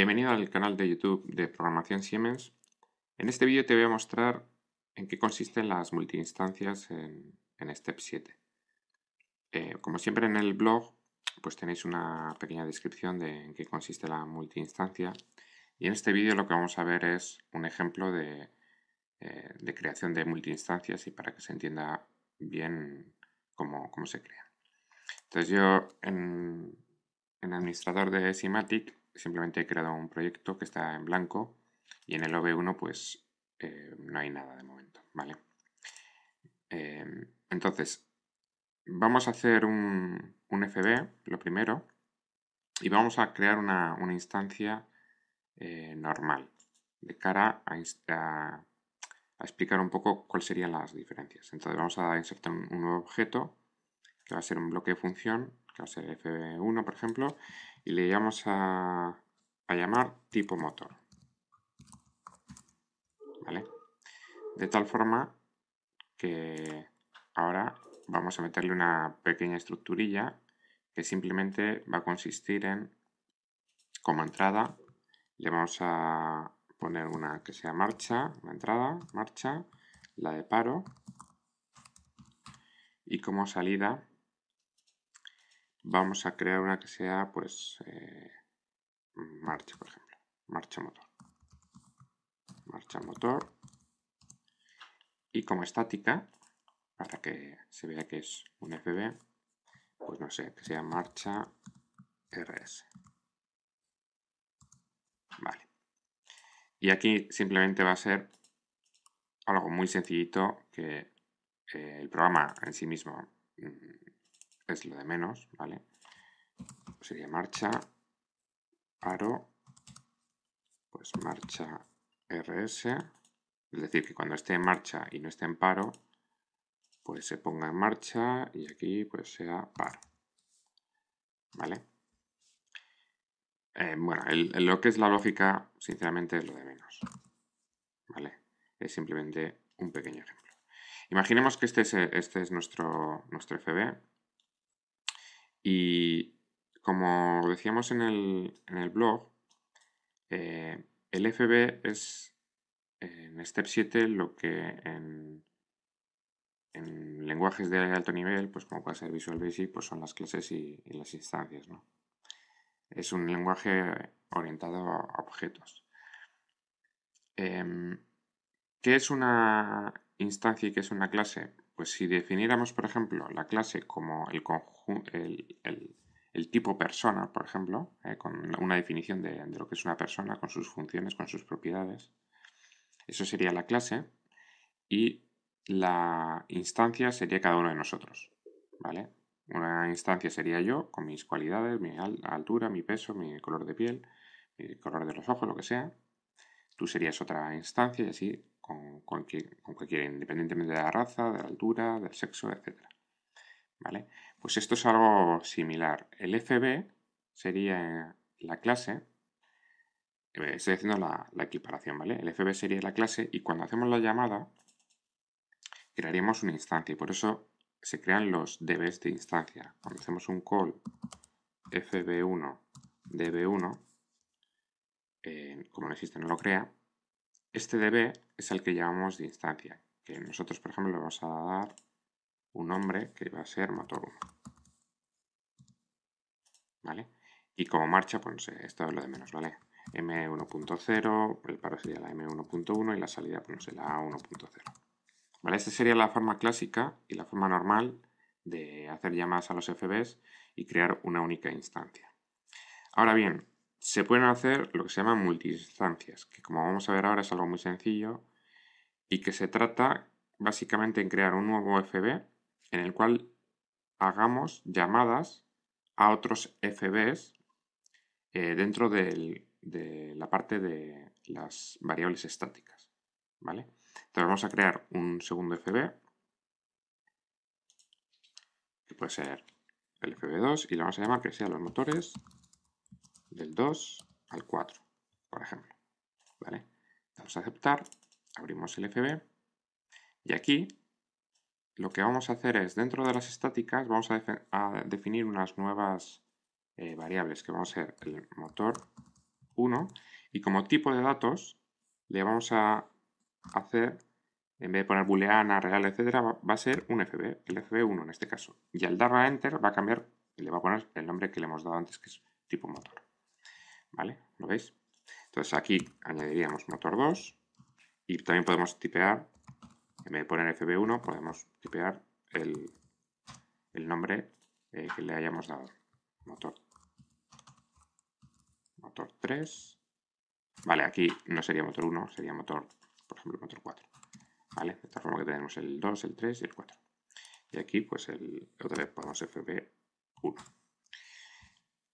Bienvenido al canal de YouTube de Programación Siemens. En este vídeo te voy a mostrar en qué consisten las multiinstancias en, en Step 7. Eh, como siempre en el blog, pues tenéis una pequeña descripción de en qué consiste la multiinstancia. Y en este vídeo lo que vamos a ver es un ejemplo de, eh, de creación de multiinstancias y para que se entienda bien cómo, se crean. Entonces yo en, en administrador de Simatic simplemente he creado un proyecto que está en blanco y en el OB1 pues eh, no hay nada de momento, ¿vale? Em, entonces, vamos a hacer un, FB, lo primero, y vamos a crear una, instancia eh, normal de cara a, explicar un poco cuáles serían las diferencias. Entonces vamos a insertar un nuevo objeto que va a ser un bloque de función no sé, F1 por ejemplo, y le vamos a, a llamar tipo motor. ¿Vale? De tal forma que ahora vamos a meterle una pequeña estructurilla que simplemente va a consistir en, como entrada, le vamos a poner una que sea marcha, una entrada, marcha, la de paro, y como salida vamos a crear una que sea, pues, eh, marcha, por ejemplo, marcha motor. Marcha motor. Y como estática, para que se vea que es un FB, pues no sé, que sea marcha RS. Vale. Y aquí simplemente va a ser algo muy sencillito que eh, el programa en sí mismo mm, es lo de menos, ¿vale? Sería marcha, paro, pues marcha rs, es decir, que cuando esté en marcha y no esté en paro, pues se ponga en marcha y aquí pues sea paro, ¿vale? Eh, bueno, lo que es la lógica, sinceramente, es lo de menos, ¿vale? Es simplemente un pequeño ejemplo. Imaginemos que este es, este es nuestro, nuestro FB, y como decíamos en el, blog, eh, el FB es eh, en Step 7 lo que en, lenguajes de alto nivel, pues como puede ser Visual Basic, pues son las clases y, las instancias. ¿no? Es un lenguaje orientado a objetos. Em, ¿Qué es una instancia y qué es una clase? Pues si definiéramos, por ejemplo, la clase como el, el, tipo persona, por ejemplo, eh, con una definición de, de, lo que es una persona, con sus funciones, con sus propiedades, eso sería la clase y la instancia sería cada uno de nosotros, ¿vale? Una instancia sería yo, con mis cualidades, mi altura, mi peso, mi color de piel, mi color de los ojos, lo que sea. Tú serías otra instancia y así con, con, independientemente de la raza, de la altura, del sexo, etc. ¿Vale? Pues esto es algo similar. El FB sería la clase, eh, estoy haciendo la, equiparación, ¿vale? El FB sería la clase y cuando hacemos la llamada crearíamos una instancia y por eso se crean los dbs de instancia. Cuando hacemos un call fb1 db1, eh, como no existe no lo crea, este DB es el que llamamos de instancia, que nosotros, por ejemplo, le vamos a dar un nombre que va a ser motor1. ¿Vale? Y como marcha, pues eh, esto es lo de menos, ¿vale? M1.0, el paro sería la M1.1 y la salida, pues la A1.0. ¿Vale? Esta sería la forma clásica y la forma normal de hacer llamadas a los FBs y crear una única instancia. Ahora bien, se pueden hacer lo que se llama multidistancias, que como vamos a ver ahora es algo muy sencillo y que se trata básicamente en crear un nuevo FB en el cual hagamos llamadas a otros FBs eh, dentro de la parte de las variables estáticas. ¿vale? Entonces vamos a crear un segundo FB, que puede ser el FB2, y lo vamos a llamar que sea los motores del 2 al 4, por ejemplo. ¿Vale? a aceptar, abrimos el FB y aquí lo que vamos a hacer es, dentro de las estáticas, vamos a, definir unas nuevas eh, variables que vamos a ser el motor 1 y como tipo de datos le vamos a hacer, en vez de poner booleana, real, etcétera, va a ser un FB, el FB1 en este caso. Y al dar a Enter va a cambiar, le va a poner el nombre que le hemos dado antes, que es tipo motor. ¿vale? ¿Lo veis? Entonces aquí añadiríamos motor 2 y también podemos tipear, en vez de poner FB1, podemos tipear el, nombre eh, que le hayamos dado. Motor, motor 3. Vale, aquí no sería motor 1, sería motor, por ejemplo, motor 4. ¿Vale? De tal forma que tenemos el 2, el 3 y el 4. Y aquí, pues, el, otra vez ponemos FB1.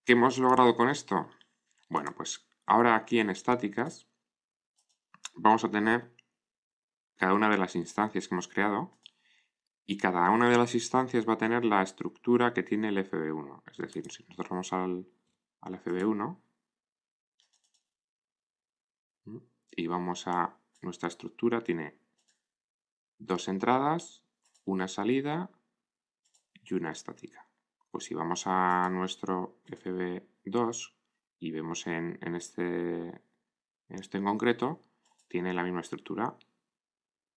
¿Qué hemos logrado con esto? Bueno, pues ahora aquí en estáticas vamos a tener cada una de las instancias que hemos creado y cada una de las instancias va a tener la estructura que tiene el FB1. Es decir, si nosotros vamos al, FB1 y vamos a nuestra estructura, tiene dos entradas, una salida y una estática. Pues si vamos a nuestro FB2, y vemos en, en este, en este en concreto, tiene la misma estructura.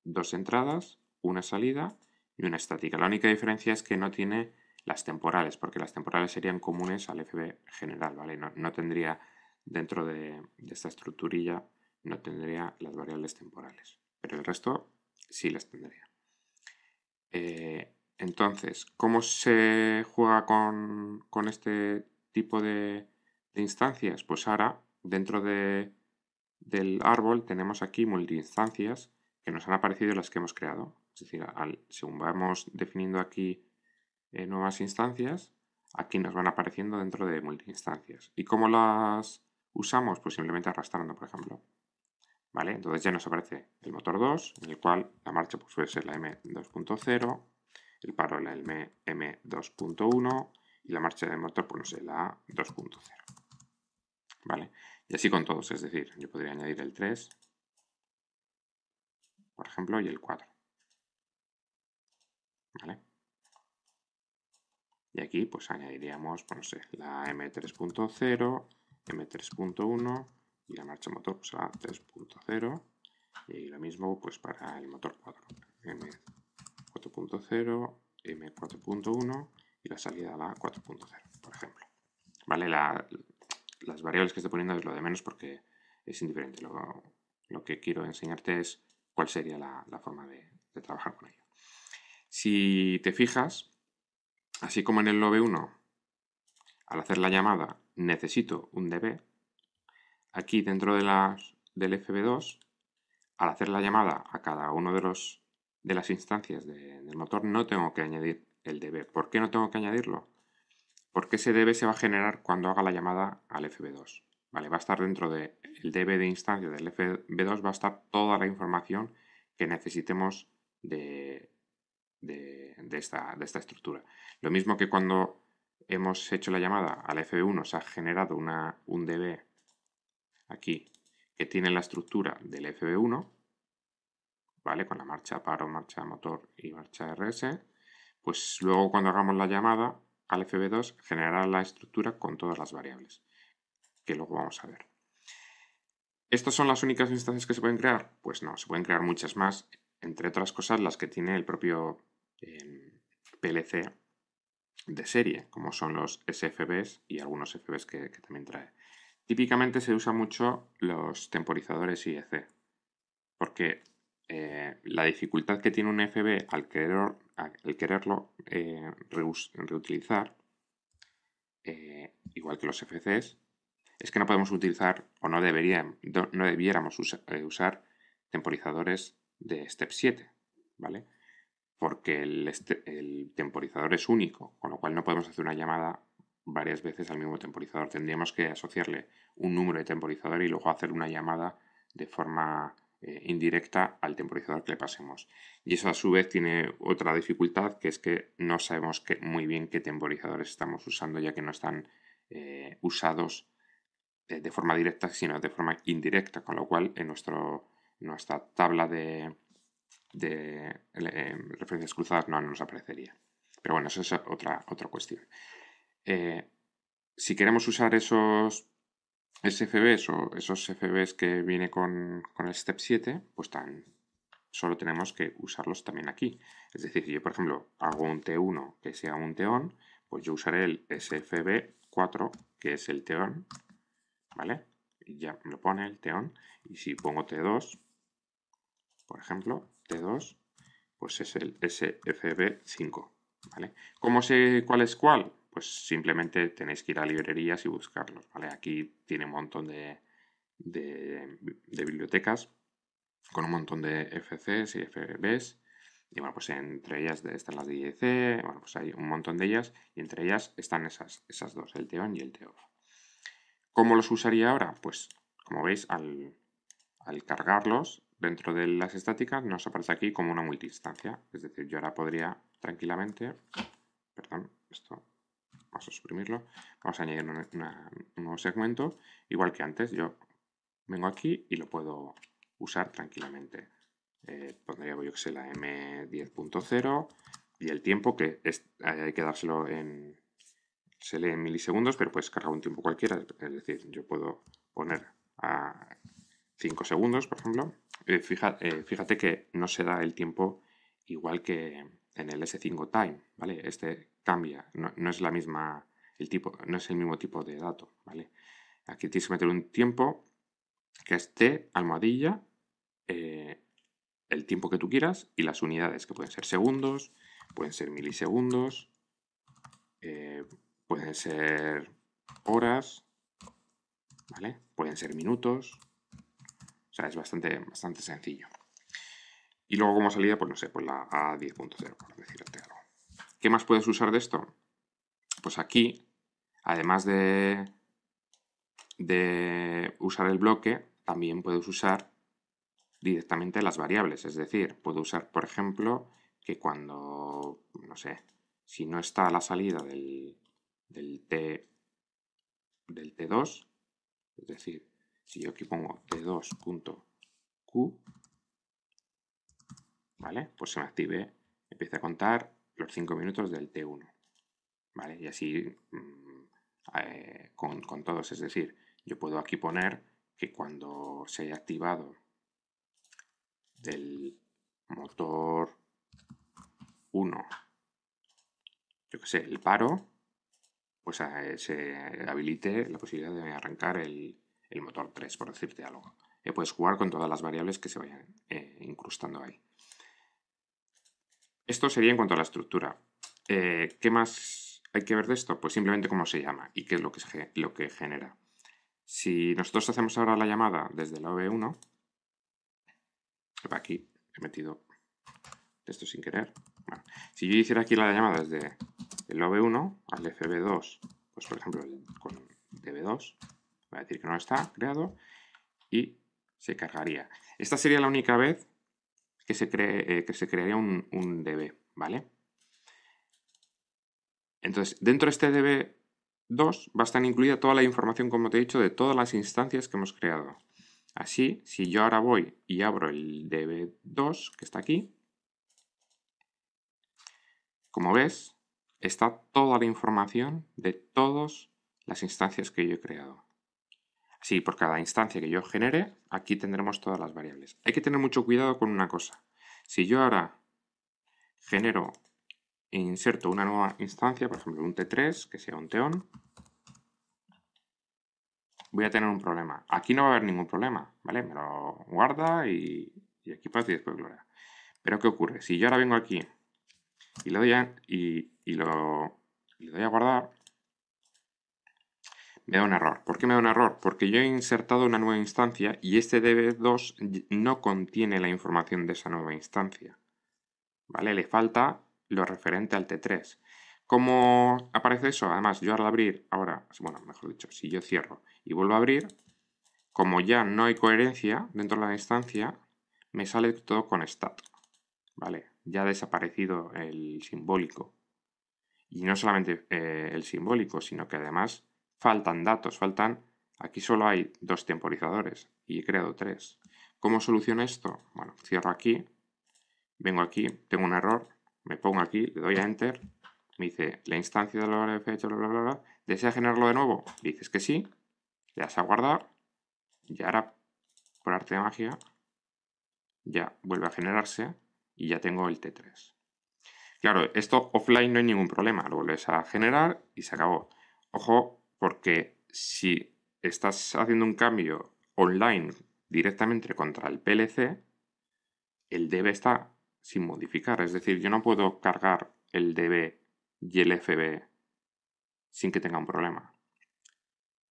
Dos entradas, una salida y una estática. La única diferencia es que no tiene las temporales, porque las temporales serían comunes al FB general, ¿vale? No, tendría dentro de, esta estructurilla, no tendría las variables temporales, pero el resto sí las tendría. Eh, entonces, ¿cómo se juega con, con este tipo de, de instancias, pues ahora dentro de, del árbol tenemos aquí instancias que nos han aparecido las que hemos creado. Es decir, al, según vamos definiendo aquí eh, nuevas instancias, aquí nos van apareciendo dentro de instancias. ¿Y cómo las usamos? Pues simplemente arrastrando, por ejemplo. ¿Vale? Entonces ya nos aparece el motor 2, en el cual la marcha pues, puede ser la M2.0, el paro la M2.1 y la marcha del motor, pues no sé, la A2.0. ¿vale? Y así con todos, es decir, yo podría añadir el 3, por ejemplo, y el 4. ¿Vale? Y aquí pues añadiríamos, pues, no sé, la M3.0, M3.1 y la marcha motor pues la 3.0 y lo mismo pues para el motor 4, M4.0, M4.1 y la salida a la 4.0, por ejemplo. ¿Vale? La, las variables que estoy poniendo es lo de menos porque es indiferente. Lo, que quiero enseñarte es cuál sería la, forma de, trabajar con ello. Si te fijas, así como en el lobe 1 al hacer la llamada necesito un db, aquí dentro de del fb2, al hacer la llamada a cada uno de, los, de las instancias del motor no tengo que añadir el db. ¿Por qué no tengo que añadirlo? ¿Por ese DB se va a generar cuando haga la llamada al FB2? Vale, va a estar dentro del DB de instancia del FB2, va a estar toda la información que necesitemos de, esta, estructura. Lo mismo que cuando hemos hecho la llamada al FB1 se ha generado un DB aquí que tiene la estructura del FB1, ¿vale? Con la marcha paro, marcha motor y marcha RS. Pues luego cuando hagamos la llamada al FB2 generará la estructura con todas las variables, que luego vamos a ver. ¿Estas son las únicas instancias que se pueden crear? Pues no, se pueden crear muchas más, entre otras cosas las que tiene el propio em, PLC de serie, como son los SFBs y algunos FBs que, también trae. Típicamente se usa mucho los temporizadores IEC, porque eh, la dificultad que tiene un FB al querer el quererlo eh, reutilizar, eh, igual que los FCs, es que no podemos utilizar o no, deberían, no debiéramos eh, usar temporizadores de step 7, ¿vale? Porque el, este, el, temporizador es único, con lo cual no podemos hacer una llamada varias veces al mismo temporizador. Tendríamos que asociarle un número de temporizador y luego hacer una llamada de forma eh, indirecta al temporizador que le pasemos. Y eso a su vez tiene otra dificultad, que es que no sabemos muy bien qué temporizadores estamos usando, ya que no están eh, usados eh, de, forma directa, sino de forma indirecta, con lo cual en nuestro, nuestra tabla de, referencias cruzadas no nos aparecería. Pero bueno, eso es otra, otra cuestión. si queremos usar esos SFBs o esos FBs que viene con, el step 7, pues tan, solo tenemos que usarlos también aquí. Es decir, si yo por ejemplo hago un T1 que sea un teón, pues yo usaré el SFB 4 que es el teón, ¿vale? Y ya me lo pone el teón. Y si pongo T2, por ejemplo, T2, pues es el SFB 5, ¿vale? ¿Cómo sé cuál es cuál? pues simplemente tenéis que ir a librerías y buscarlos, ¿vale? Aquí tiene un montón de, bibliotecas con un montón de FCs y FBs. Y bueno, pues entre ellas están las de IEC, bueno, pues hay un montón de ellas, y entre ellas están esas, esas dos, el TEON y el TEOF. ¿Cómo los usaría ahora? Pues, como veis, al, cargarlos dentro de las estáticas nos aparece aquí como una multiinstancia. Es decir, yo ahora podría tranquilamente, perdón, esto vamos a suprimirlo, vamos a añadir un nuevo segmento, igual que antes, yo vengo aquí y lo puedo usar tranquilamente. Eh, pondría, que la M10.0 y el tiempo, que hay que dárselo en, se milisegundos, pero puedes cargar un tiempo cualquiera, es decir, yo puedo poner a 5 segundos, por ejemplo. Eh, eh, fíjate que no se da el tiempo igual que en el S5 Time, ¿vale? Este cambia, no, es la misma, el tipo, no es el mismo tipo de dato, ¿vale? Aquí tienes que meter un tiempo que esté almohadilla, eh, el tiempo que tú quieras y las unidades, que pueden ser segundos, pueden ser milisegundos, eh, pueden ser horas, ¿vale? Pueden ser minutos, o sea, es bastante, bastante sencillo. Y luego como salida, pues no sé, pues la A10.0, por decirte ¿Qué más puedes usar de esto? Pues aquí, además de, usar el bloque, también puedes usar directamente las variables. Es decir, puedo usar, por ejemplo, que cuando, no sé, si no está la salida del, del, T, del T2, es decir, si yo aquí pongo T2.Q, ¿vale? Pues se me active, empieza a contar los 5 minutos del T1. ¿Vale? Y así mm, eh, con, todos. Es decir, yo puedo aquí poner que cuando se haya activado del motor 1, yo que sé, el paro, pues ah, eh, se habilite la posibilidad de arrancar el, motor 3, por decirte algo. Y puedes jugar con todas las variables que se vayan eh, incrustando ahí. Esto sería en cuanto a la estructura. Eh, ¿Qué más hay que ver de esto? Pues simplemente cómo se llama y qué es lo que, lo que genera. Si nosotros hacemos ahora la llamada desde la OV1, aquí he metido esto sin querer. si yo hiciera aquí la llamada desde el OV1 al FB2, pues por ejemplo con DB2, voy a decir que no está creado y se cargaría. Esta sería la única vez que se, cree, eh, que se crearía un, un, DB, ¿vale? Entonces, dentro de este DB2 va a estar incluida toda la información, como te he dicho, de todas las instancias que hemos creado. Así, si yo ahora voy y abro el DB2, que está aquí, como ves, está toda la información de todas las instancias que yo he creado. Sí, por cada instancia que yo genere, aquí tendremos todas las variables. Hay que tener mucho cuidado con una cosa. Si yo ahora genero e inserto una nueva instancia, por ejemplo un T3, que sea un teón, voy a tener un problema. Aquí no va a haber ningún problema, ¿vale? Me lo guarda y, aquí pasa y después gloria. Pero ¿qué ocurre? Si yo ahora vengo aquí y y, lo, y le doy a guardar, me da un error. ¿Por qué me da un error? Porque yo he insertado una nueva instancia y este DB2 no contiene la información de esa nueva instancia. ¿Vale? Le falta lo referente al T3. ¿Cómo aparece eso? Además, yo al abrir, ahora, bueno, mejor dicho, si yo cierro y vuelvo a abrir, como ya no hay coherencia dentro de la instancia, me sale todo con stat. ¿Vale? Ya ha desaparecido el simbólico. Y no solamente eh, el simbólico, sino que además faltan datos, faltan... Aquí solo hay dos temporizadores y he creado tres. ¿Cómo soluciono esto? Bueno, cierro aquí, vengo aquí, tengo un error, me pongo aquí, le doy a Enter, me dice la instancia de la hora de fecha, bla, bla, bla, ¿Desea generarlo de nuevo? dices que sí, le das a guardar y ahora, por arte de magia, ya vuelve a generarse y ya tengo el T3. Claro, esto offline no hay ningún problema, lo vuelves a generar y se acabó. Ojo, porque si estás haciendo un cambio online directamente contra el PLC, el DB está sin modificar. Es decir, yo no puedo cargar el DB y el FB sin que tenga un problema.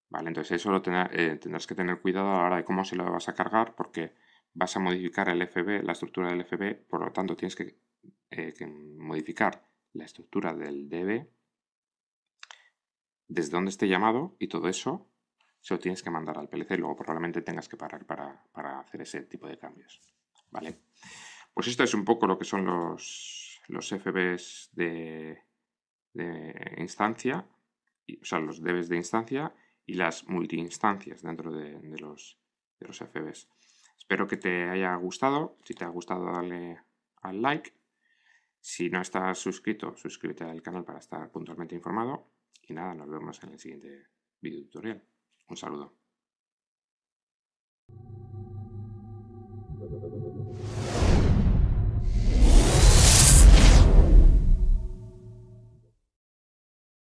Vale, entonces eso lo eh, tendrás que tener cuidado a la hora de cómo se lo vas a cargar porque vas a modificar el FB, la estructura del FB, por lo tanto tienes que, eh, que modificar la estructura del DB desde dónde esté llamado y todo eso se lo tienes que mandar al PLC luego probablemente tengas que parar para, hacer ese tipo de cambios. ¿Vale? Pues esto es un poco lo que son los, FBs de, instancia, y, o sea, los debes de instancia y las multiinstancias dentro de, los, de los FBs. Espero que te haya gustado. Si te ha gustado, dale al like. Si no estás suscrito, suscríbete al canal para estar puntualmente informado. Y nada, nos vemos en el siguiente video tutorial. Un saludo.